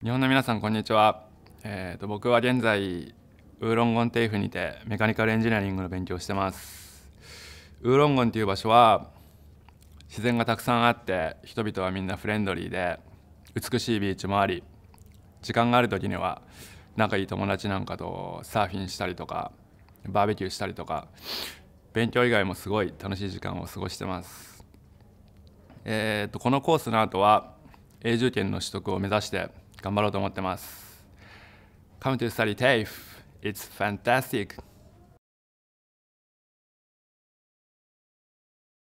日本の皆さんこんにちは、えーと、僕は現在ウーロンゴンテイフにてメカニカルエンジニアリングの勉強をしてますウーロンゴンという場所は自然がたくさんあって人々はみんなフレンドリーで美しいビーチもあり時間がある時には仲いい友達なんかとサーフィンしたりとかバーベキューしたりとか勉強以外もすごい楽しい時間を過ごしてますえっ、ー、とこのコースの後は永住権の取得を目指して頑張ろうと思ってます。Come to study TAFE. It's fantastic.